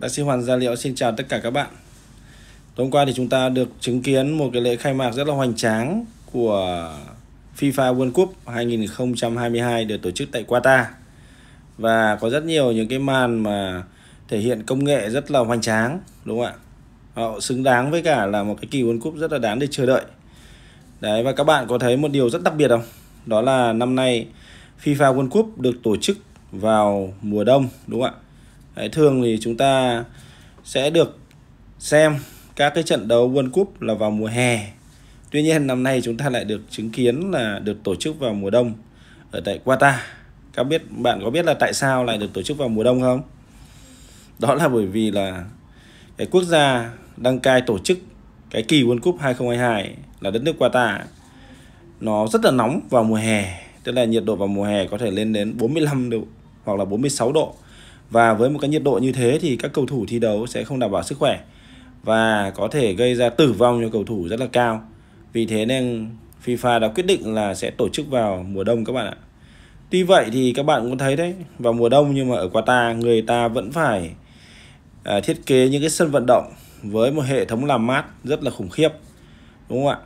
Bác sĩ Hoàng Gia Liệu xin chào tất cả các bạn. Tối hôm qua thì chúng ta được chứng kiến một cái lễ khai mạc rất là hoành tráng của FIFA World Cup 2022 được tổ chức tại Qatar. Và có rất nhiều những cái màn mà thể hiện công nghệ rất là hoành tráng, đúng không ạ? Họ xứng đáng với cả là một cái kỳ World Cup rất là đáng để chờ đợi. Đấy và các bạn có thấy một điều rất đặc biệt không? Đó là năm nay FIFA World Cup được tổ chức vào mùa đông, đúng không ạ? Đấy, thường thì chúng ta sẽ được xem các cái trận đấu World Cup là vào mùa hè. Tuy nhiên năm nay chúng ta lại được chứng kiến là được tổ chức vào mùa đông ở tại Qatar. Các biết bạn có biết là tại sao lại được tổ chức vào mùa đông không? Đó là bởi vì là cái quốc gia đăng cai tổ chức cái kỳ World Cup 2022 là đất nước Qatar nó rất là nóng vào mùa hè, tức là nhiệt độ vào mùa hè có thể lên đến 45 độ hoặc là 46 độ và với một cái nhiệt độ như thế thì các cầu thủ thi đấu sẽ không đảm bảo sức khỏe và có thể gây ra tử vong cho cầu thủ rất là cao. Vì thế nên FIFA đã quyết định là sẽ tổ chức vào mùa đông các bạn ạ. Tuy vậy thì các bạn cũng thấy đấy, vào mùa đông nhưng mà ở Qatar người ta vẫn phải à, thiết kế những cái sân vận động với một hệ thống làm mát rất là khủng khiếp. Đúng không ạ?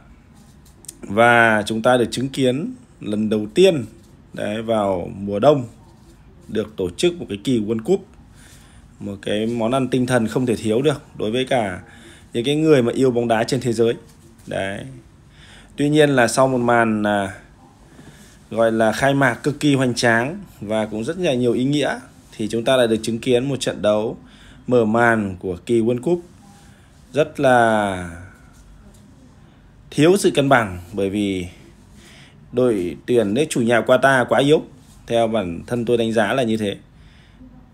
Và chúng ta được chứng kiến lần đầu tiên đấy vào mùa đông được tổ chức một cái kỳ World Cup một cái món ăn tinh thần không thể thiếu được đối với cả những cái người mà yêu bóng đá trên thế giới đấy tuy nhiên là sau một màn à, gọi là khai mạc cực kỳ hoành tráng và cũng rất là nhiều ý nghĩa thì chúng ta lại được chứng kiến một trận đấu mở màn của kỳ World Cup rất là thiếu sự cân bằng bởi vì đội tuyển nước chủ nhà Qatar quá yếu theo bản thân tôi đánh giá là như thế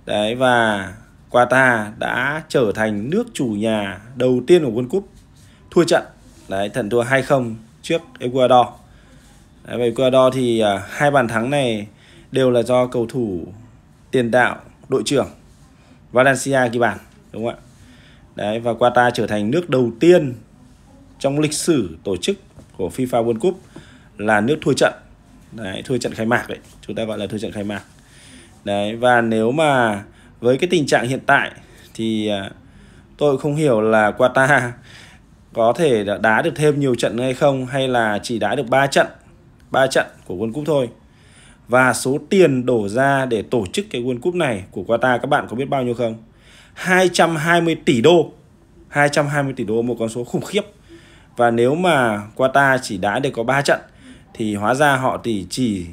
đấy và Qatar đã trở thành nước chủ nhà đầu tiên của World Cup thua trận đấy thần thua 2-0 trước Ecuador đấy, và Ecuador thì à, hai bàn thắng này đều là do cầu thủ tiền đạo đội trưởng Valencia ghi bàn đúng không ạ đấy và Qatar trở thành nước đầu tiên trong lịch sử tổ chức của FIFA World Cup là nước thua trận đấy thua trận khai mạc đấy chúng ta gọi là thua trận khai mạc đấy và nếu mà với cái tình trạng hiện tại thì à, tôi không hiểu là Qatar có thể đá được thêm nhiều trận hay không hay là chỉ đá được 3 trận 3 trận của World Cup thôi và số tiền đổ ra để tổ chức cái World Cup này của Qatar các bạn có biết bao nhiêu không 220 tỷ đô 220 tỷ đô một con số khủng khiếp và nếu mà Qatar chỉ đá được có 3 trận thì hóa ra họ thì chỉ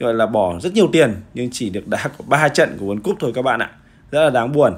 gọi là bỏ rất nhiều tiền nhưng chỉ được đá có 3 trận của World Cup thôi các bạn ạ. Rất là đáng buồn.